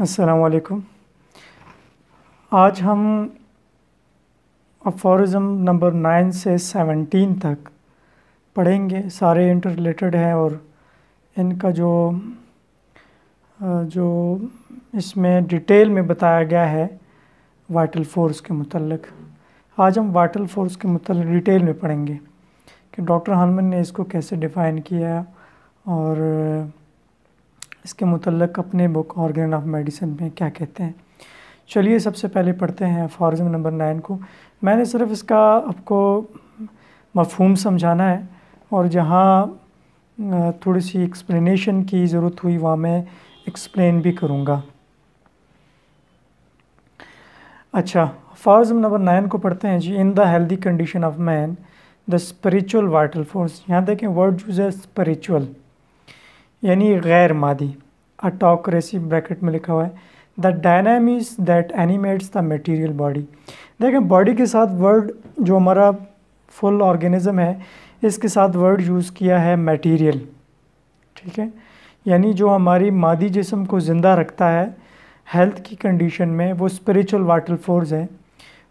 अस्सलाम आज हम अफोरिज़म नंबर नाइन से सेवनटीन तक पढ़ेंगे सारे इंटर रिलेटेड हैं और इनका जो जो इसमें डिटेल में बताया गया है वाइटल फोर्स के मतलब आज हम वाइटल फोर्स के मतलब डिटेल में पढ़ेंगे कि डॉक्टर हनमन ने इसको कैसे डिफ़ाइन किया और इसके मतलब अपने बुक ऑर्गेन ऑफ मेडिसिन में क्या कहते हैं चलिए सबसे पहले पढ़ते हैं फॉरज़म नंबर नाइन को मैंने सिर्फ इसका आपको मफहूम समझाना है और जहाँ थोड़ी सी एक्सप्लेनेशन की ज़रूरत हुई वहाँ मैं एक्सप्लेन भी करूँगा अच्छा फॉरजम नंबर नाइन को पढ़ते हैं जी in the healthy condition of man the spiritual vital force यहाँ देखें वर्ड जूज है स्परिचुअल यानी गैर मादी अटोक्रेसी ब्रैकेट में लिखा हुआ है the dynamics that animates the material body देखें बॉडी के साथ वर्ड जो हमारा फुल ऑर्गेनिज्म है इसके साथ वर्ड यूज़ किया है मटीरियल ठीक है यानी जो हमारी मादी जिसम को ज़िंदा रखता है हेल्थ की कंडीशन में वो स्पिरिचुअल वाटल फोर्स है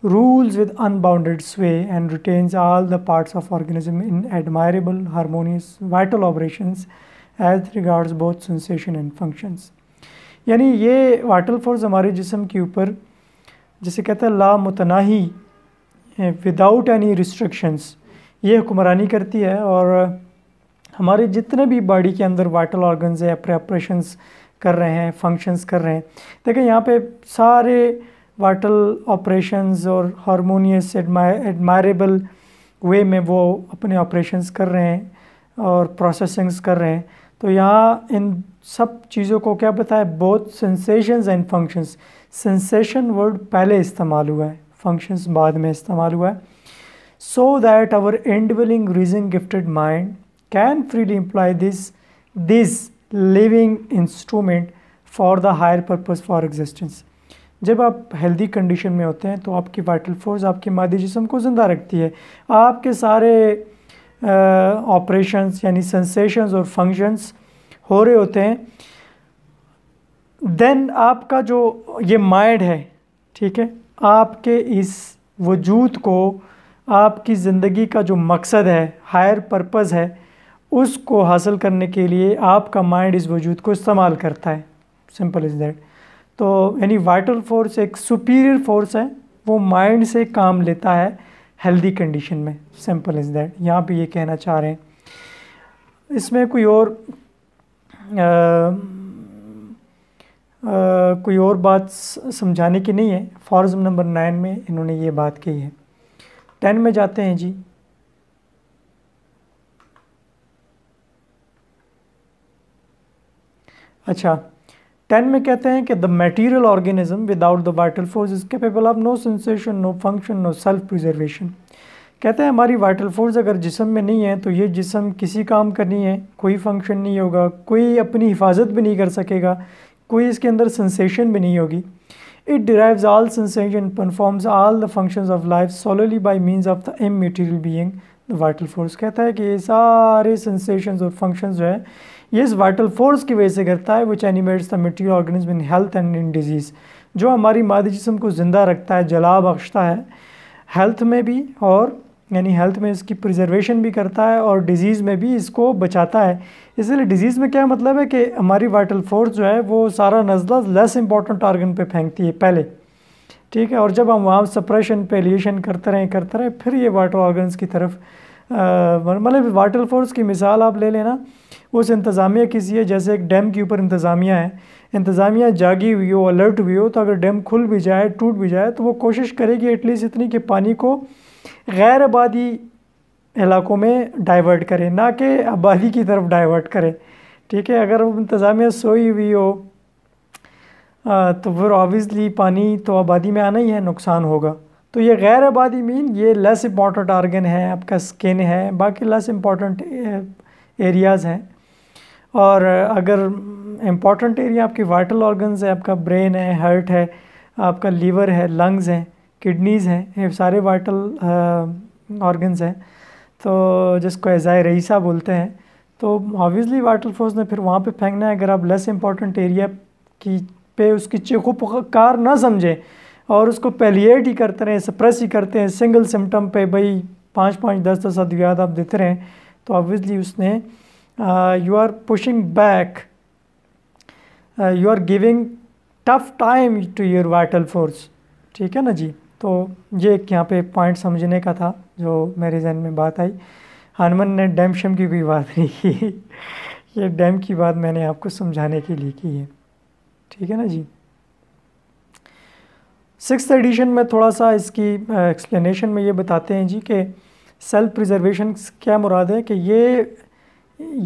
rules with unbounded sway and retains all the parts of organism in admirable harmonious vital operations as regards both sensation and functions यानी ये वाटल फोर्स हमारे जिसम के ऊपर जिसे कहते हैं ला मुतनाही विदाउट एनी रिस्ट्रिक्शंस ये हुक्मरानी करती है और हमारे जितने भी बॉडी के अंदर वाइटल ऑर्गन्स है प्रेपरेशंस कर रहे हैं फंक्शंस कर रहे हैं देखें यहाँ पे सारे वाइटल ऑपरेशंस और हारमोनियस एडमायरेबल वे में वो अपने ऑपरेशंस कर रहे हैं और प्रोसेसिंग्स कर रहे हैं तो यहाँ इन सब चीज़ों को क्या बताए both sensations and functions sensation word पहले इस्तेमाल हुआ है फंक्शंस बाद में इस्तेमाल हुआ है so that our indwelling reason gifted mind can freely employ this this living instrument for the higher purpose for existence जब आप हेल्दी कंडीशन में होते हैं तो आपकी वाइटल फोर्स आपके मादी जिसम को ज़िंदा रखती है आपके सारे ऑपरेशंस यानी सेंसेशंस और फंक्शंस हो रहे होते हैं देन आपका जो ये माइंड है ठीक है आपके इस वजूद को आपकी ज़िंदगी का जो मकसद है हायर पर्पज़ है उसको हासिल करने के लिए आपका माइंड इस वजूद को इस्तेमाल करता है सिंपल इज़ दैट तो यानी वाइटल फोर्स एक सुपीरियर फोर्स है वो माइंड से काम लेता है हेल्दी कंडीशन में सिंपल इज़ दैट यहाँ पे ये कहना चाह रहे हैं इसमें कोई और आ, आ, कोई और बात समझाने की नहीं है फॉर्म नंबर नाइन में इन्होंने ये बात कही है टेन में जाते हैं जी अच्छा टेन में कहते हैं कि the material organism without the vital force is capable of no sensation no function no self preservation कहते हैं हमारी वाइटल फोर्स अगर जिसम में नहीं है तो ये जिसम किसी काम का नहीं है कोई फंक्शन नहीं होगा कोई अपनी हिफाजत भी नहीं कर सकेगा कोई इसके अंदर सेंसेशन भी नहीं होगी it derives all sensation performs all the functions of life solely by means of the m material being the vital force कहता है कि ये सारे सेंसेशन और फंक्शन जो है ये इस वाइटल फोर्स की वजह से घटता है which animates the material organism in health and in disease जो हमारी मादी जिसम को ज़िंदा रखता है जला बख्शता है हेल्थ में भी और यानी हेल्थ में इसकी प्रिजर्वेशन भी करता है और डिज़ीज़ में भी इसको बचाता है इसलिए डिज़ीज़ में क्या मतलब है कि हमारी वाइटल फोर्स जो है वो सारा नज़ला लेस इंपॉर्टेंट ऑर्गन पर फेंकती है पहले ठीक है और जब हम वहाँ सप्रेशन पेलिएशन करते रहें करते रहें फिर ये वाइटल ऑर्गन्स की तरफ मतलब वाटर फोर्स की मिसाल आप ले लेना उस इंतज़ामिया किसी है जैसे एक डैम के ऊपर इंतज़ामिया है इंतज़ामिया जागी हुई हो अलर्ट हुई हो तो अगर डैम खुल भी जाए टूट भी जाए तो वो कोशिश करेगी एटलीस्ट इतनी कि पानी को गैर आबादी इलाकों में डाइवर्ट करें ना कि आबादी की तरफ डाइवर्ट करें ठीक है अगर वो इंतज़ामिया सोई हुई हो तो फिर ऑबियसली पानी तो आबादी में आना ही है नुकसान होगा तो ये गैर आबादी मीन ये लेस इम्पॉर्टेंट आर्गन है आपका स्किन है बाकी लेस इम्पॉर्टेंट एरियाज़ हैं और अगर इम्पॉर्टेंट एरिया आपकी वाइटल ऑर्गन्स है आपका ब्रेन है हार्ट है आपका लीवर है लंग्स हैं किडनीज़ हैं ये सारे वाइटल ऑर्गन्स हैं तो जिसको एज़ाय रईसा बोलते हैं तो ऑब्वियसली वाइटल फोर्स ने फिर वहाँ पे फेंकना है अगर आप लेस इम्पॉर्टेंट एरिया की पे उसकी चेको पुकार ना समझें और उसको पेलीट ही करते रहें सप्रेस ही करते हैं सिंगल सिम्टम पे भाई पाँच पाँच दस दस अद्वियात आप देते रहें तो ऑब्वियसली उसने you are pushing back you are giving tough time to your vital force ठीक है ना जी तो ये एक यहाँ पे पॉइंट समझने का था जो मेरे जहन में बात आई हनुमन ने डैम शम की कोई बात नहीं की ये डैम की बात मैंने आपको समझाने के लिए की है ठीक है ना जी सिक्स एडिशन में थोड़ा सा इसकी एक्सप्लेनेशन में ये बताते हैं जी कि सेल्फ प्रिजर्वेशन क्या मुराद है कि ये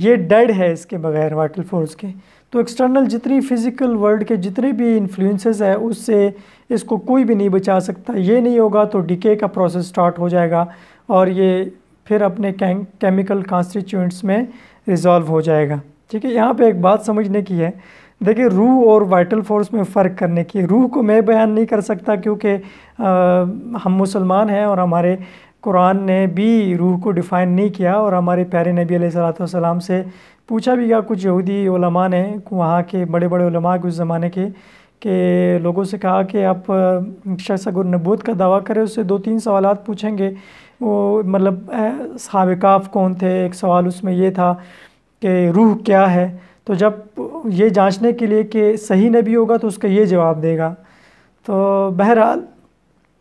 ये डेड है इसके बगैर वाइटल फोर्स के तो एक्सटर्नल जितनी फिज़िकल वर्ल्ड के जितने भी इन्फ्लुएंसेस है उससे इसको कोई भी नहीं बचा सकता ये नहीं होगा तो डिके का प्रोसेस स्टार्ट हो जाएगा और ये फिर अपने केमिकल कॉन्स्टिट्यूंट्स में रिज़ॉल्व हो जाएगा ठीक है यहाँ पे एक बात समझने की है देखिए रूह और वाइटल फोर्स में फ़र्क करने की रूह को मैं बयान नहीं कर सकता क्योंकि हम मुसलमान हैं और हमारे कुरान ने भी रूह को डिफ़ाइन नहीं किया और हमारे प्यारे नबी सलाम से पूछा भी गया कुछ यहूदी यहूदीमा ने वहाँ के बड़े बड़े उलमा के उस ज़माने के के लोगों से कहा कि आप अगर नबूत का दावा करें उससे दो तीन सवाल पूछेंगे वो मतलब सबकाफ कौन थे एक सवाल उसमें ये था कि रूह क्या है तो जब ये जांचने के लिए कि सही नबी होगा तो उसका ये जवाब देगा तो बहरहाल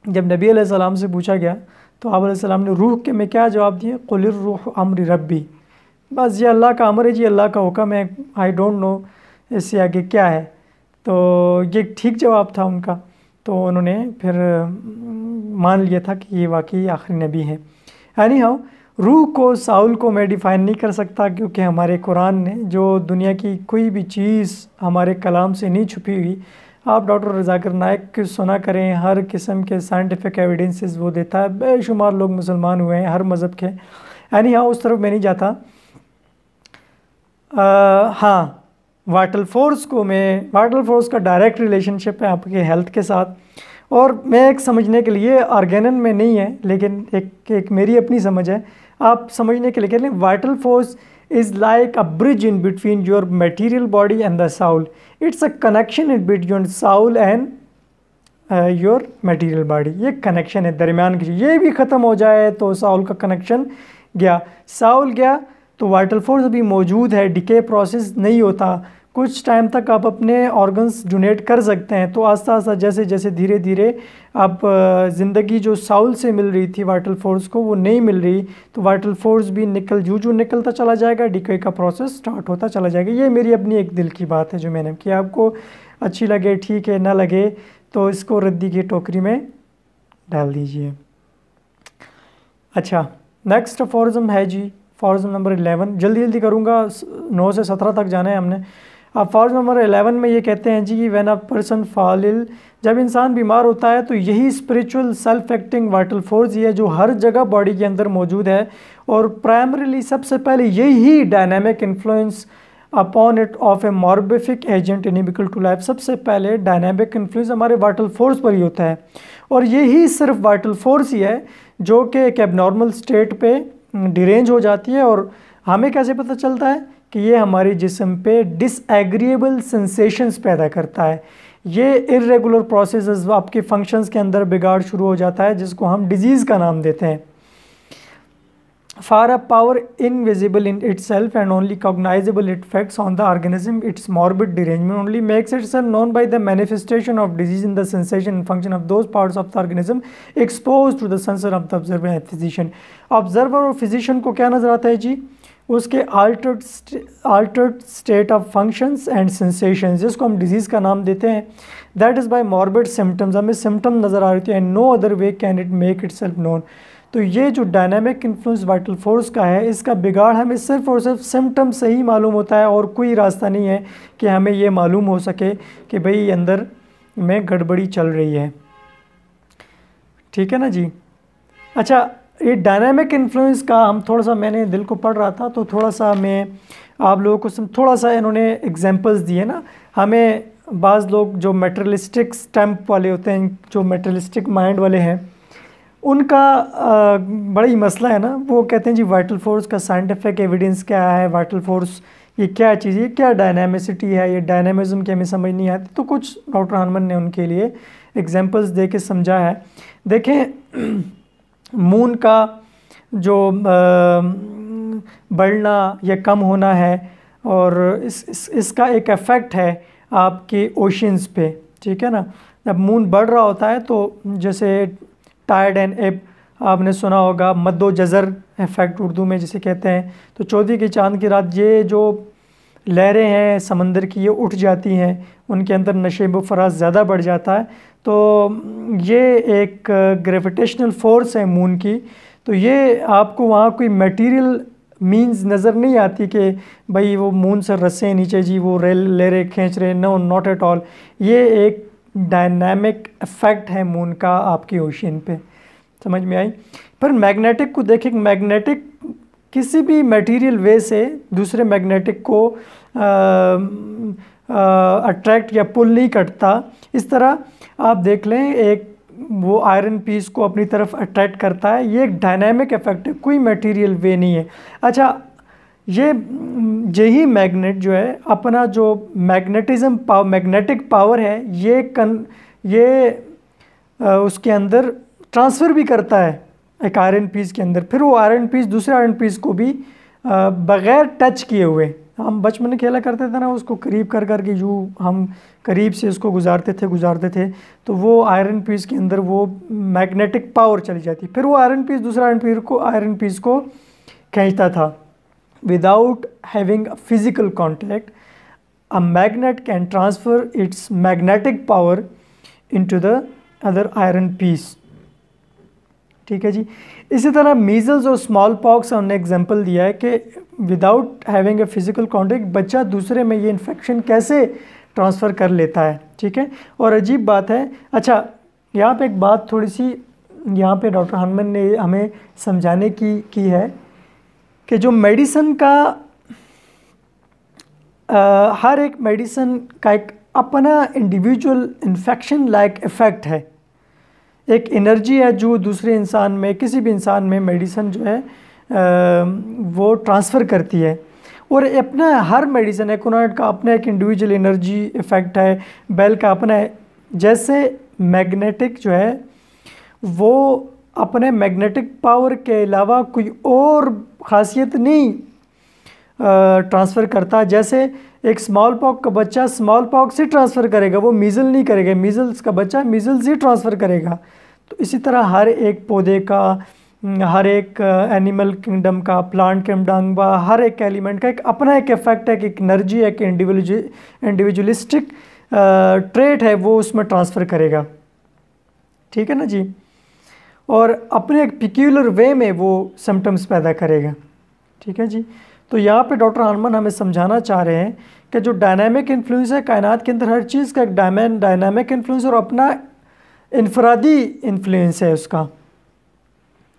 जब नबी सलाम से पूछा गया तो आप ने रूह के में क्या जवाब दिए कुल रूह अमर रब्बी बस ये अल्लाह का अमर है जी अल्लाह का हुक्म है आई डोंट नो इससे आगे क्या है तो ये ठीक जवाब था उनका तो उन्होंने फिर मान लिया था कि ये वाकई आखिरी नबी हैं एनी हाउ रूह को साउल को मैं डिफ़ाइन नहीं कर सकता क्योंकि हमारे कुरान ने जो दुनिया की कोई भी चीज़ हमारे कलाम से नहीं छुपी हुई आप डॉक्टर रजाकर नायक को सुना करें हर किस्म के साइंटिफिक एविडेंसेस वो देता है बेशुमार लोग मुसलमान हुए हैं हर मज़हब के यानी हाँ उस तरफ मैं नहीं जाता आ, हाँ वाटल फोर्स को मैं वाटल फोर्स का डायरेक्ट रिलेशनशिप है आपके हेल्थ के साथ और मैं एक समझने के लिए ऑर्गेनन में नहीं है लेकिन एक एक मेरी अपनी समझ है आप समझने के लिए कहते हैं vital force is like a bridge in between your material body and the soul it's a connection in between soul and your material body ये कनेक्शन है दरमियान की ये भी ख़त्म हो जाए तो साउल का कनेक्शन गया साउल गया तो वाइटल फोर्स अभी मौजूद है डिके प्रोसेस नहीं होता कुछ टाइम तक आप अपने ऑर्गन्स डोनेट कर सकते हैं तो आस्ता आस्ता जैसे जैसे धीरे धीरे आप ज़िंदगी जो साउल से मिल रही थी वाइटल फोर्स को वो नहीं मिल रही तो वाइटल फोर्स भी निकल जू जू निकलता चला जाएगा डिके का प्रोसेस स्टार्ट होता चला जाएगा ये मेरी अपनी एक दिल की बात है जो मैंने कि आपको अच्छी लगे ठीक है ना लगे तो इसको रद्दी की टोकरी में डाल दीजिए अच्छा नेक्स्ट फॉरजम है जी फॉरजम नंबर इलेवन जल्दी जल्दी करूँगा नौ से सत्रह तक जाना है हमने अब फॉर्ज नंबर एलेवन में ये कहते हैं जी वैन अ पर्सन फालिल जब इंसान बीमार होता है तो यही spiritual self acting vital force ये जो हर जगह बॉडी के अंदर मौजूद है और प्राइमरीली सबसे पहले यही dynamic influence upon it of a morbific agent inimical to life सबसे पहले डायनेमिक इन्फ्लुएंस हमारे वाइटल फोर्स पर ही होता है और यही सिर्फ वाइटल फोर्स ही है जो कि एक एबनॉर्मल स्टेट पर डिरेंज हो जाती है और हमें कैसे पता चलता है कि ये हमारे जिसम पे डिसएग्रीएबल सेंसेशंस पैदा करता है ये इरेगुलर प्रोसेस आपके फंक्शंस के अंदर बिगाड़ शुरू हो जाता है जिसको हम डिजीज़ का नाम देते हैं for a power invisible in itself and only cognizable effects on the organism its morbid derangement only makes itself known by the manifestation of disease in the sensation function of those part of the organism expose to the sensor of the observe and physician observer और physician को क्या नजर आता है जी उसके altered altered state of functions and sensations जिसको हम डिजीज़ का नाम देते हैं that is by morbid symptoms हमें सिम्टम नज़र आ रही थी and no other way can it make itself known तो ये जो डायनामिक इन्फ्लुएंस वाइटल फोर्स का है इसका बिगाड़ हमें सिर्फ और सिर्फ सिम्टम से ही मालूम होता है और कोई रास्ता नहीं है कि हमें ये मालूम हो सके कि भाई अंदर में गड़बड़ी चल रही है ठीक है ना जी अच्छा ये डायनामिक इन्फ्लुएंस का हम थोड़ा सा मैंने दिल को पढ़ रहा था तो थोड़ा सा मैं आप लोगों को थोड़ा सा इन्होंने एग्जांपल्स दिए ना हमें बाज़ लोग जो मेटरलिस्टिक स्टैम्प वाले होते हैं जो मेटरलिस्टिक माइंड वाले हैं उनका बड़ा ही मसला है ना वो कहते हैं जी वाइटल फोर्स का साइंटिफिक एविडेंस क्या है वाइटल फोर्स ये क्या चीज़ है क्या डायनामिसिटी है ये डायनामिज़म की हमें समझ नहीं आती तो कुछ डॉक्टर हनमन ने उनके लिए एग्जाम्पल्स दे के समझा है देखें मून का जो बढ़ना या कम होना है और इस, इस इसका एक इफ़ेक्ट है आपके ओशंस पे ठीक है ना जब मून बढ़ रहा होता है तो जैसे टायर्ड एंड एप आपने सुना होगा मद्दो जज़र इफ़ेक्ट उर्दू में जिसे कहते हैं तो चौथी की चांद की रात ये जो लहरें हैं समंदर की ये उठ जाती हैं उनके अंदर नशेब फराज ज़्यादा बढ़ जाता है तो ये एक ग्रेविटेशनल फ़ोर्स है मून की तो ये आपको वहाँ कोई मटेरियल मींस नज़र नहीं आती कि भाई वो मून से रस्से नीचे जी वो रेल ले रहे खींच रहे नो नॉट एट ऑल ये एक डायनामिक इफ़ेक्ट है मून का आपके ओशन पे समझ में आई पर मैग्नेटिक को देखें मैग्नेटिक किसी भी मटेरियल वे से दूसरे मैग्नेटिक को आ, अट्रैक्ट या पुल नहीं करता इस तरह आप देख लें एक वो आयरन पीस को अपनी तरफ अट्रैक्ट करता है ये एक डायनेमिक इफेक्ट है कोई मटेरियल वे नहीं है अच्छा ये यही मैग्नेट जो है अपना जो मैग्नेटिज्म पावर मैग्नेटिक पावर है ये कन ये आ, उसके अंदर ट्रांसफ़र भी करता है एक आयरन पीस के अंदर फिर वो आयरन पीस दूसरे आयरन पीस को भी बग़ैर टच किए हुए हम बचपन में खेला करते थे ना उसको करीब कर कर के यू हम करीब से उसको गुजारते थे गुजारते थे तो वो आयरन पीस के अंदर वो मैग्नेटिक पावर चली जाती फिर वो आयरन पीस दूसरा आयरन पीस को आयरन पीस को खींचता था without having physical contact a can transfer its magnetic power into the other iron piece ठीक है जी इसी तरह मीज़ल्स और स्मॉल पॉक्स हमने एग्जांपल दिया है कि without having a physical contact बच्चा दूसरे में ये इन्फेक्शन कैसे ट्रांसफ़र कर लेता है ठीक है और अजीब बात है अच्छा यहाँ पे एक बात थोड़ी सी यहाँ पे डॉक्टर हनमन ने हमें समझाने की की है कि जो मेडिसन का आ, हर एक मेडिसन का एक अपना इंडिविजुअल इन्फेक्शन लाइक इफ़ेक्ट है एक एनर्जी है जो दूसरे इंसान में किसी भी इंसान में मेडिसन जो है वो ट्रांसफ़र करती है और अपना हर मेडिसिन है कोनाइट का अपना एक इंडिविजुअल एनर्जी इफ़ेक्ट है बेल का अपना है जैसे मैग्नेटिक जो है वो अपने मैग्नेटिक पावर के अलावा कोई और खासियत नहीं ट्रांसफ़र करता जैसे एक स्मॉल पॉक का बच्चा स्मॉल पॉक से ट्रांसफ़र करेगा वो मीज़ल नहीं करेगा मीज़ल्स का बच्चा मीज़ल से ट्रांसफ़र करेगा तो इसी तरह हर एक पौधे का हम्म, हर एक एनिमल किंगडम का प्लांट किंगडम का हर एक एलिमेंट का एक अपना एक इफेक्ट है एक एनर्जी है एक इंडिविजु इंडिविजुअलिस्टिक ट्रेट है वो उसमें ट्रांसफ़र करेगा ठीक है ना जी और अपने एक पिक्यूलर वे में वो सिम्टम्स पैदा करेगा ठीक है जी तो यहाँ पे डॉक्टर आनमन हमें समझाना चाह रहे हैं कि जो डायनामिक इन्फ्लुएंस है कायनात के अंदर हर चीज़ का एक डायमैन डायनामिक इन्फ्लुएंस और अपना इनफरादी इन्फ्लुएंस है उसका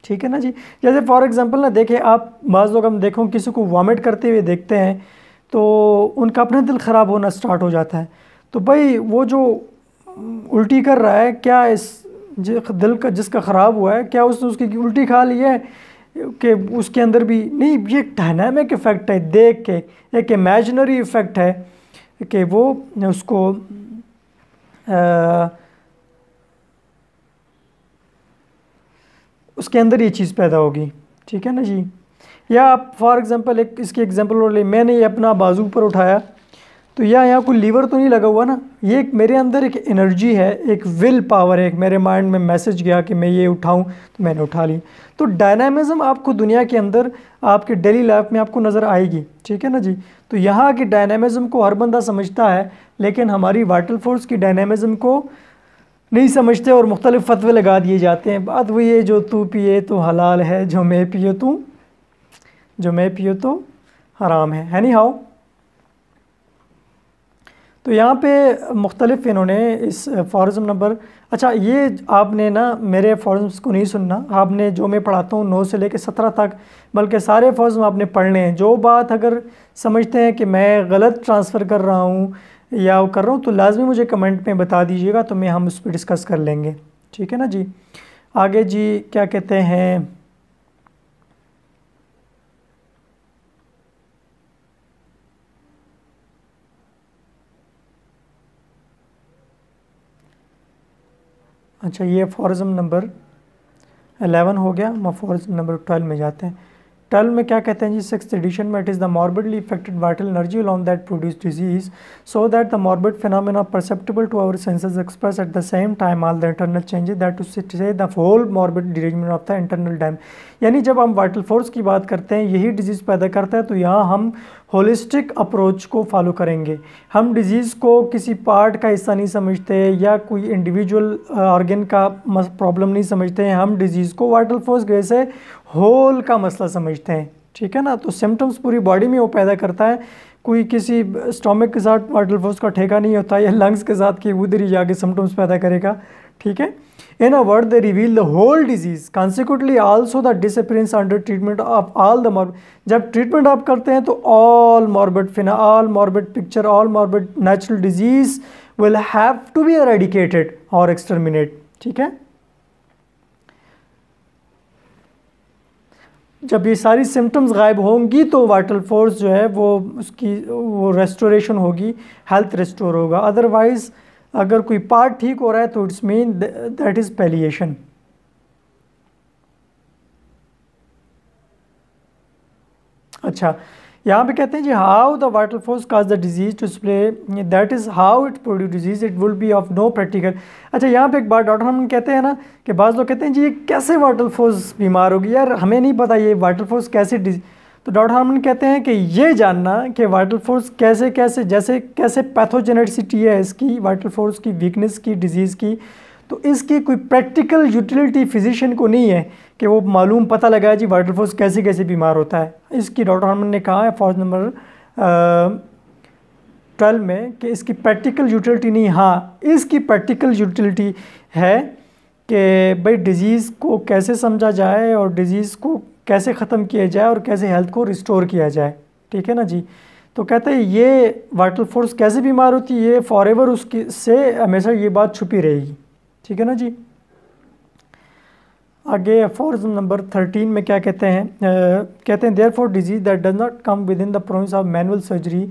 ठीक है ना जी जैसे फॉर एग्ज़ाम्पल ना देखें आप बाज़ लोग हम देखो किसी को वॉमिट करते हुए देखते हैं तो उनका अपना दिल ख़राब होना स्टार्ट हो जाता है तो भाई वो जो उल्टी कर रहा है क्या इस दिल का जिसका ख़राब हुआ है क्या उसने उसकी उल्टी खा ली है कि उसके अंदर भी नहीं ये एक डायनामिक इफ़ेक्ट है देख के एक इमेजनरी इफ़ेक्ट है कि वो उसको आ, उसके अंदर ये चीज़ पैदा होगी ठीक है ना जी या आप फॉर एग्ज़ाम्पल एक इसके एग्ज़ाम्पल और ले मैंने ये अपना बाजू पर उठाया तो या यहाँ कोई लीवर तो नहीं लगा हुआ ना ये एक मेरे अंदर एक एनर्जी है एक विल पावर है एक मेरे माइंड में मैसेज गया कि मैं ये उठाऊँ तो मैंने उठा ली तो डायनामिज़म आपको दुनिया के अंदर आपके डेली लाइफ में आपको नज़र आएगी ठीक है ना जी तो यहाँ की डायनामिज़म को हर बंदा समझता है लेकिन हमारी वाटर फोर्स की डायनामिज़म को नहीं समझते और मुख्तलिफ़ फतवे लगा दिए जाते हैं बात वही है जो तू पिए तो हलाल है जो मैं पियो तो जो मैं पियो तो हराम है है नहीं हाउ तो यहाँ पे मुख्तलिफ इन्होंने इस फॉरज़म नंबर अच्छा ये आपने ना मेरे फॉर्ज़म्स को नहीं सुनना आपने जो मैं पढ़ाता हूँ नौ से लेकर सत्रह तक बल्कि सारे फॉर्ज़म आपने पढ़ने हैं जो बात अगर समझते हैं कि मैं गलत ट्रांसफ़र कर रहा हूँ या वो कर रहा हूँ तो लाजमी मुझे कमेंट में बता दीजिएगा तो मैं हम उस पर डिस्कस कर लेंगे ठीक है ना जी आगे जी क्या कहते हैं अच्छा ये फॉरज़म नंबर एलेवन हो गया हम फॉरजम नंबर ट्वेल्व में जाते हैं ट्वेल्व में क्या कहते हैं जी सिक्स एडिशन में it is the morbidly affected vital energy along that produce disease so that the morbid phenomena perceptible to our senses express at the same time all the internal changes that to say the whole morbid derangement of the internal dam यानी जब हम vital force की बात करते हैं यही disease पैदा करता है तो यहाँ हम होलिस्टिक अप्रोच को फॉलो करेंगे हम डिजीज़ को किसी पार्ट का हिस्सा नहीं समझते या कोई इंडिविजुअल ऑर्गेन uh, का प्रॉब्लम नहीं समझते हैं हम डिजीज़ को वाइटल फोर्स जैसे होल का मसला समझते हैं ठीक है ना तो सिम्टम्स पूरी बॉडी में वो पैदा करता है कोई किसी स्टोमिक के साथ वाटल फोर्स का ठेका नहीं होता या लंग्स के साथ कि उधर ही जाके सिम्टम्स पैदा करेगा ठीक है in a word the reveal the whole disease consequently also the disappearance under treatment of all the morb जब ट्रीटमेंट आप करते हैं तो all morbid phenomena all morbid picture all morbid natural disease will have to be eradicated और exterminate ठीक है जब ये सारी सिम्टम्स गायब होंगी तो वाइटल फोर्स जो है वो उसकी वो रेस्टोरेशन होगी हेल्थ रेस्टोर होगा अदरवाइज़ अगर कोई पार्ट ठीक हो रहा है तो it's mean that is palliation अच्छा यहाँ पे कहते हैं जी how the vital force cause the disease to spray that is how it produce disease it will be of no practical अच्छा यहाँ पे एक बार डॉक्टर हम कहते हैं ना कि बाज़ लोग कहते हैं जी ये कैसे वाइटल फोर्स बीमार होगी यार हमें नहीं पता ये वाइटल फोर्स कैसे डिजीज तो डॉक्टर हारमन कहते हैं कि ये जानना कि वाइटल फोर्स कैसे कैसे जैसे कैसे पैथोजेनेटिसिटी है इसकी वाइटल फोर्स की वीकनेस की डिजीज़ की तो इसकी कोई प्रैक्टिकल यूटिलिटी फिजिशियन को नहीं है कि वो मालूम पता है जी वाइटल फोर्स कैसे कैसे बीमार होता है इसकी डॉक्टर हारमन ने कहा है फौज नंबर ट्वेल्व में कि इसकी प्रैक्टिकल यूटिलिटी नहीं हाँ इसकी प्रैक्टिकल यूटिलिटी है कि भाई डिज़ीज़ को कैसे समझा जाए और डिज़ीज़ को कैसे ख़त्म किया जाए और कैसे हेल्थ को रिस्टोर किया जाए ठीक है ना जी तो कहते हैं ये वाइटल फोर्स कैसे बीमार होती है ये एवर उसकी से हमेशा ये बात छुपी रहेगी ठीक है ना जी आगे फोर्स नंबर थर्टीन में क्या कहते हैं uh, कहते हैं therefore disease that does not come within the province of manual surgery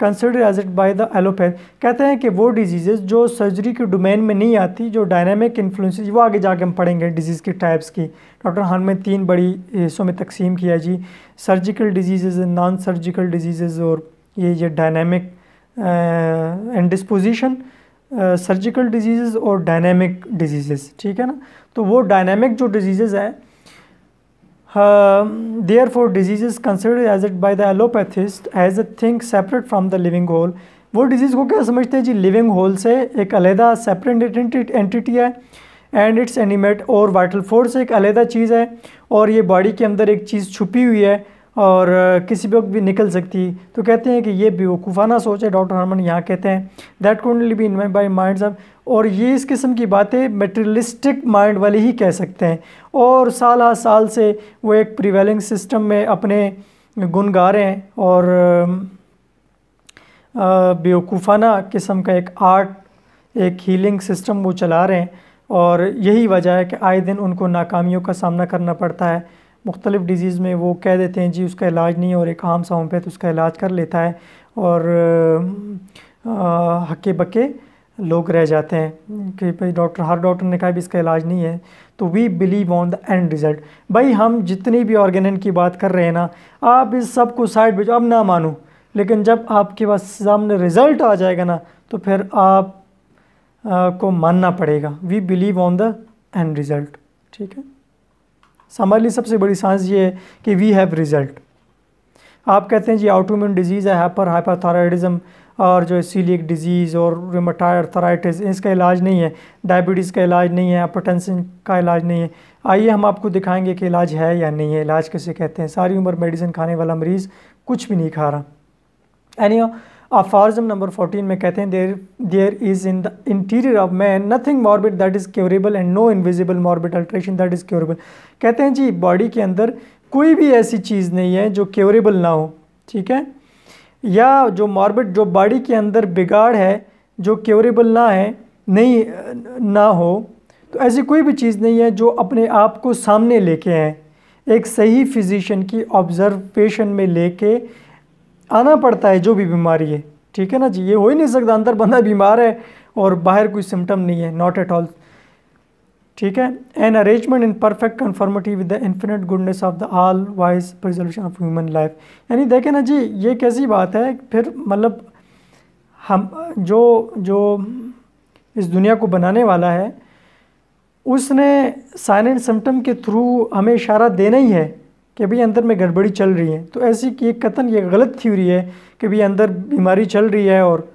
consider as it by the allopath कहते हैं कि वो डिजीज़ जो सर्जरी के डोमेन में नहीं आती जो डायनामिक इन्फ्लुएंस वो आगे जाके हम पढ़ेंगे डिजीज़ के टाइप्स की डॉक्टर हान में तीन बड़ी हिस्सों में तकसीम किया जी surgical disease non surgical disease और ये ये dynamic and disposition uh, surgical disease और डायनेमिक डिजीज़ ठीक है ना तो वो डायनेमिक जो डिजीज़ है are for disease consider as it by the allopathist as a thing separate from the living whole वो डिजीज़ को क्या समझते हैं जी लिविंग होल से एक अलहदा सेपरेट एंटिटी है एंड इट्स एनिमेट और वाइटल फोर्स एक अलहदा चीज़ है और ये बॉडी के अंदर एक चीज़ छुपी हुई है और किसी वक्त भी निकल सकती तो कहते हैं कि ये बेवकूफ़ाना सोच है डॉक्टर हरमन यहाँ कहते हैं दैट कॉन्टली be in my by mind साहब और ये इस किस्म की बातें मटेरियलिस्टिक माइंड वाले ही कह सकते हैं और साल हर साल से वो एक प्रिवेलिंग सिस्टम में अपने गुन गा रहे हैं और बेवकूफ़ाना किस्म का एक आर्ट एक हीलिंग सिस्टम वो चला रहे हैं और यही वजह है कि आए दिन उनको नाकामियों का सामना करना पड़ता है मुख्तलिफ़ डिजीज़ में वो कह देते हैं जी उसका इलाज नहीं और एक आम सा पे तो उसका इलाज कर लेता है और हक्के बक्के लोग रह जाते हैं कि भाई डॉक्टर हर डॉक्टर ने कहा भी इसका इलाज नहीं है तो we believe on the end result भाई हम जितनी भी ऑर्गेनिन की बात कर रहे हैं ना आप इस सब को साइड भेजो अब ना मानो लेकिन जब आपके पास सामने रिज़ल्ट आ जाएगा ना तो फिर आप आ, को मानना पड़ेगा we believe on the end result ठीक है हमारे लिए सबसे बड़ी सांस ये है कि वी हैव रिज़ल्ट आप कहते हैं जी आउटोम डिजीज़ है हाइपर हाइपाथायरॉयडिज़म और जो सीलिक डिजीज़ और रिमोटाइथराइटिस इसका इलाज नहीं है डायबिटीज़ का इलाज नहीं है अपोटेंसन का इलाज नहीं है आइए हम आपको दिखाएंगे कि इलाज है या नहीं है इलाज कैसे कहते हैं सारी उम्र मेडिसिन खाने वाला मरीज़ कुछ भी नहीं खा रहा एनी अफॉर्जम नंबर फोर्टीन में कहते हैं there there is in the interior of man nothing morbid that is curable and no invisible morbid alteration that is curable कहते हैं जी बॉडी के अंदर कोई भी ऐसी चीज़ नहीं है जो क्योरेबल ना हो ठीक है या जो मॉर्बिट जो बॉडी के अंदर बिगाड़ है जो क्योरेबल ना है नहीं ना हो तो ऐसी कोई भी चीज़ नहीं है जो अपने आप को सामने लेके आए एक सही फिजिशियन की ऑब्ज़र्वेशन में लेके आना पड़ता है जो भी बीमारी है ठीक है ना जी ये हो ही नहीं सकता अंदर बंदा बीमार है और बाहर कोई सिम्टम नहीं है नॉट एट ऑल ठीक है an arrangement in perfect conformity with the infinite goodness of the all wise preservation of human life यानी देखें ना जी ये कैसी बात है फिर मतलब हम जो जो इस दुनिया को बनाने वाला है उसने साइलेंट सिम्टम के थ्रू हमें इशारा देना ही है कि भाई अंदर में गड़बड़ी चल रही है तो ऐसी कि एक कतन ये गलत थ्योरी है कि भाई अंदर बीमारी चल रही है और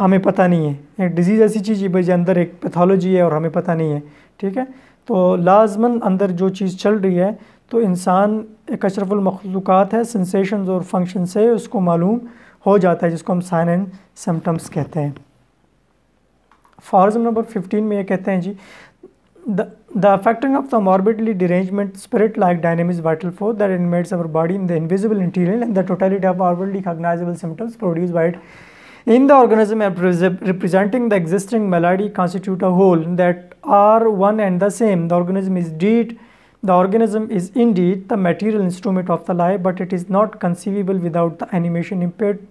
हमें पता नहीं है एक डिजीज़ ऐसी चीज़ है भाई अंदर एक पैथोलॉजी है और हमें पता नहीं है ठीक है तो लाजमन अंदर जो चीज़ चल रही है तो इंसान एक अशरफुलमखलूक है सेंसेशन और फंक्शन से उसको मालूम हो जाता है जिसको हम साइन एंड सिम्टम्स कहते हैं फार्जम नंबर फिफ्टीन में ये कहते हैं जी The, the factoring of some orbitally derangement spirit-like dynamics vital force that animates our body in the invisible interior and the totality of orbitally recognizable symptoms produced by it in the organism representing the existing malady constitute a whole that are one and the same. The organism is indeed the organism is indeed the material instrument of the life, but it is not conceivable without the animation impaired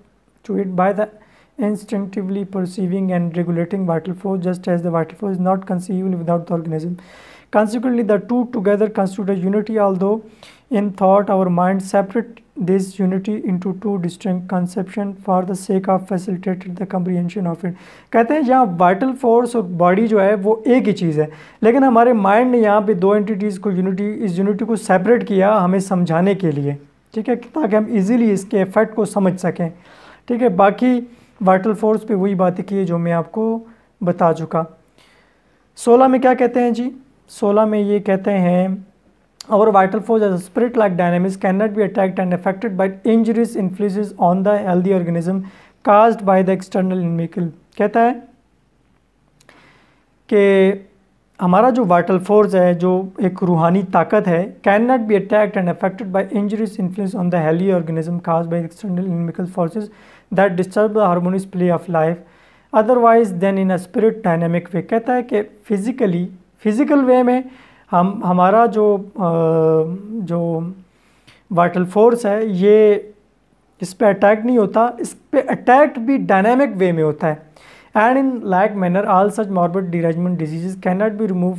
to it by the instinctively perceiving and regulating vital force just as the vital force is not conceivable without the organism. Consequently, the two together constitute a unity, although in thought our mind separate this unity into two distinct conception for the sake of facilitated the comprehension of it. कहते हैं जहाँ vital force और body जो है वो एक ही चीज़ है लेकिन हमारे mind ने यहाँ पे दो entities को unity इस unity को separate किया हमें समझाने के लिए ठीक है ताकि हम easily इसके effect को समझ सकें ठीक है बाकी वाइटल फोर्स पे वही बातें की है जो मैं आपको बता चुका सोलह में क्या कहते हैं जी सोलह में ये कहते हैं और vital force as a like dynamics can not be attacked and affected by injuries influences on the healthy organism caused by the external inimical कहता है कि हमारा जो वाइटल फोर्स है जो एक रूहानी ताकत है can not be attacked and affected by injuries influence on the healthy organism caused by external inimical forces that disturb the harmonious play of life otherwise than in a spirit dynamic way कहता है कि physically physical वे में हम हमारा जो जो vital force है ये इस पर अटैक नहीं होता इस पर अटैक भी डायनेमिक वे में होता है and in like manner all such morbid derangement disease can not be remove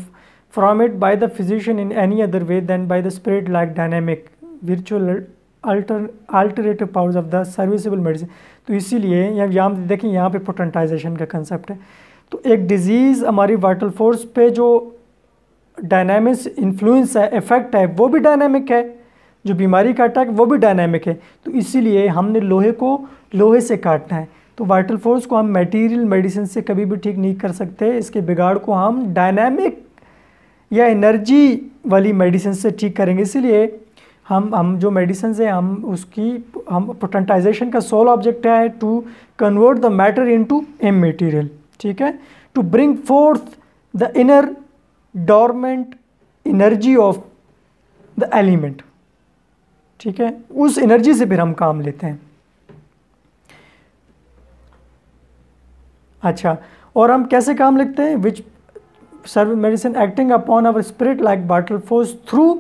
from it by the physician in any other way than by the spirit like dynamic virtual alter alterative powers of the serviceable medicine तो इसीलिए यहाँ देखें यहाँ पे potentisation का concept है तो एक डिज़ीज़ हमारी वाइटल फोर्स पे जो डायनामिक्स इन्फ्लुएंस है इफ़ेक्ट है वो भी डायनामिक है जो बीमारी का अटैक वो भी डायनामिक है तो इसीलिए हमने लोहे को लोहे से काटना है तो वाइटल फोर्स को हम मटेरियल मेडिसिन से कभी भी ठीक नहीं कर सकते इसके बिगाड़ को हम डायनामिक या एनर्जी वाली मेडिसिन से ठीक करेंगे इसीलिए हम हम जो मेडिसिन है हम उसकी हम पोटेंटाइजेशन का सोल ऑब्जेक्ट है to convert the matter into immaterial ठीक है to bring forth the inner dormant energy of the element ठीक है उस एनर्जी से फिर हम काम लेते हैं अच्छा और हम कैसे काम लेते हैं which serve medicine acting upon our spirit like vital force through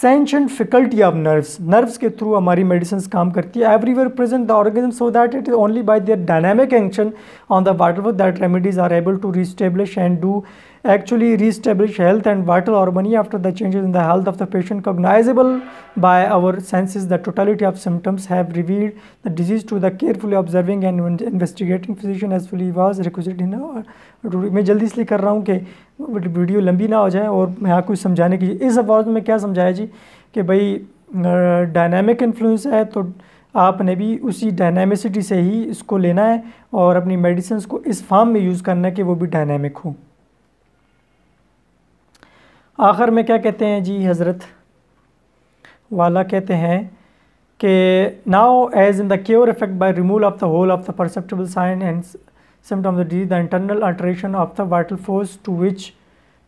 sense and faculty of nerves nerves के थ्रू हमारी मेडिसिन काम करती है everywhere present the organism so that it is only by their dynamic action on the water that remedies are able to re reestablish and do actually reestablish health and water और money after the changes in the health of the patient cognisable bye our senses the totality of symptoms have revealed the disease to the carefully observing and investigating physician as fully was requested in मैं जल्दी इसलिए कर रहा हूँ कि video लंबी ना हो जाए और मैं आपको समझाने की इस अवार्ड में क्या समझाया जी कि भाई डायनामिक इन्फ्लुएंस है तो आपने भी उसी डायनामिसिटी से ही इसको लेना है और अपनी मेडिसिन को इस फार्म में यूज़ करना है कि वो भी डायनामिक हो आखिर में क्या कहते हैं जी हज़रत वाला कहते हैं कि now as in the cure effect by removal of the whole of the perceptible sign and symptom of the disease, the internal alteration of the vital force to which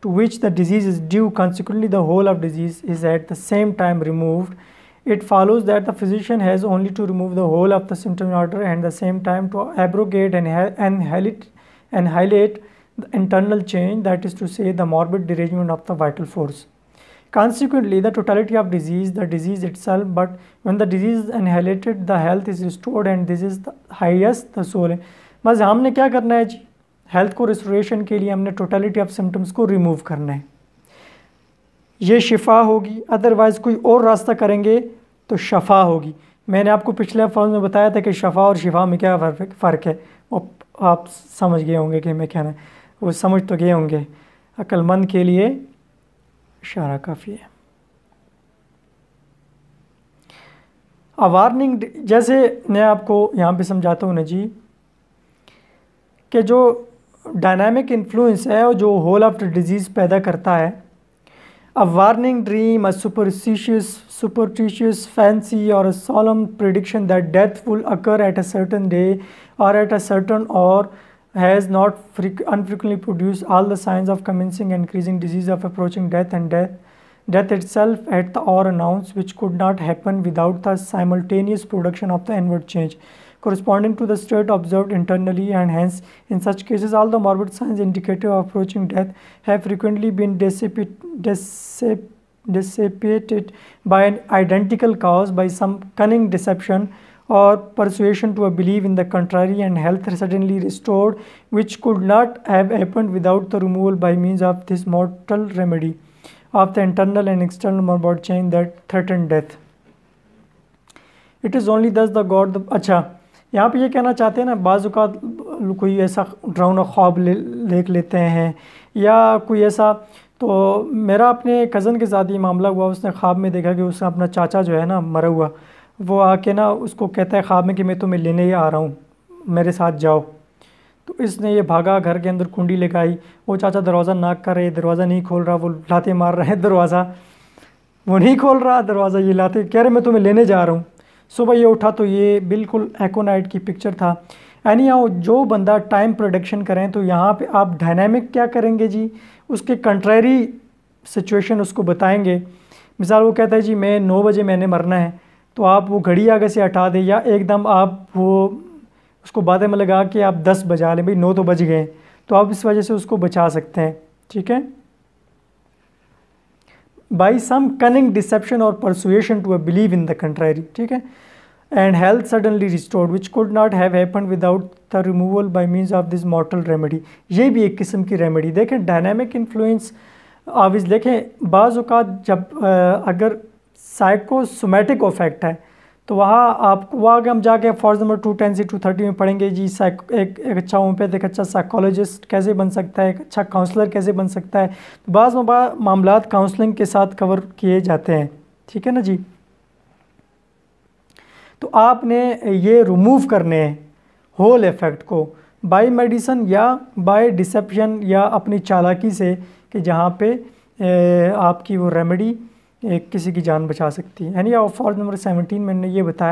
to which the disease is due, consequently the whole of disease is at the same time removed. It follows that the physician has only to remove the whole of the symptom in order and the same time to abrogate and, and, highlight, and highlight the internal change, that is to say the morbid derangement of the vital force. Consequently, the totality of disease, the disease itself, but when the disease is annihilated, the health is restored and this is the highest, the soul. बस हमने क्या करना है जी health को restoration के लिए हमने totality of symptoms को रिमूव करना है ये शिफा होगी अदरवाइज़ कोई और रास्ता करेंगे तो शफा होगी मैंने आपको पिछले फॉर्म में बताया था कि शफा और शिफा में क्या फ़र्क है वो आप समझ गए होंगे कि मैं क्या ना वो समझ तो गए होंगे अक्लमंद के लिए इशारा काफ़ी है अ वार्निंग जैसे मैं आपको यहाँ पे समझाता हूँ ना जी कि जो डायनामिक इन्फ्लुएंस है और जो होल ऑफ द डिज़ीज़ पैदा करता है a warning dream a superstitious superstitious fancy or a solemn prediction that death will occur at a certain day or at a certain hour has not unfrequently produce all the signs of commencing and increasing disease of approaching death and death death itself at the hour announce which could not happen without the simultaneous production of the inward change corresponding to the state observed internally and hence in such cases all the morbid signs indicative of approaching death have frequently been dissipated dissipated by an identical cause by some cunning deception or persuasion to a belief in the contrary and health suddenly restored which could not have happened without the removal by means of this mortal remedy of the internal and external morbid chain that threatened death it is only thus the god the acha यहाँ पे ये कहना चाहते हैं ना बाजुका कोई ऐसा डरावना ख्वाब ले देख लेते हैं या कोई ऐसा तो मेरा अपने कज़न के साथ ये मामला हुआ उसने ख्वाब में देखा कि उसने अपना चाचा जो है ना मरा हुआ वो आके ना उसको कहता है ख्वाब में कि मैं तुम्हें लेने ही आ रहा हूँ मेरे साथ जाओ तो इसने ये भागा घर के अंदर कुंडी लगाई वो चाचा दरवाज़ा नाक कर रहे दरवाज़ा नहीं खोल रहा वो लाते मार रहे दरवाज़ा वो नहीं खोल रहा दरवाज़ा ये लाते कह रहे मैं तुम्हें लेने जा रहा हूँ सुबह ये उठा तो ये बिल्कुल एकोनाइट की पिक्चर था एनी आओ जो बंदा टाइम प्रोडक्शन करें तो यहाँ पे आप डायनामिक क्या करेंगे जी उसके कंट्रेरी सिचुएशन उसको बताएंगे मिसाल वो कहता है जी मैं नौ बजे मैंने मरना है तो आप वो घड़ी आगे से हटा दें या एकदम आप वो उसको बातें में लगा कि आप दस बजा लें भाई नौ तो बज गए तो आप इस वजह से उसको बचा सकते हैं ठीक है by some cunning deception or persuasion to a believe in the contrary ठीक है and health suddenly restored which could not have happen without the removal by means of this mortal remedy ये भी एक किस्म की रेमेडी देखें dynamic influence आविज देखें बाज़ात जब आ, अगर साइकोसोमेटिक इफेक्ट है तो वहाँ आप वहाँ के हम जाके फॉर नंबर टू टेन से टू थर्टी में पढ़ेंगे जी साइक एक एक अच्छा होम्योपैथ एक अच्छा साइकोलॉजिस्ट कैसे बन सकता है एक अच्छा काउंसलर कैसे बन सकता है तो बाज़ मामला काउंसलिंग के साथ कवर किए जाते हैं ठीक है ना जी तो आपने ये रिमूव करने हैं होल इफ़ेक्ट को बाय मेडिसन या बाय डिसेप्शन या अपनी चालाकी से कि जहाँ पे आपकी वो रेमेडी एक किसी की जान बचा सकती है एंड या फॉर नंबर सेवनटीन मैंने ये बताया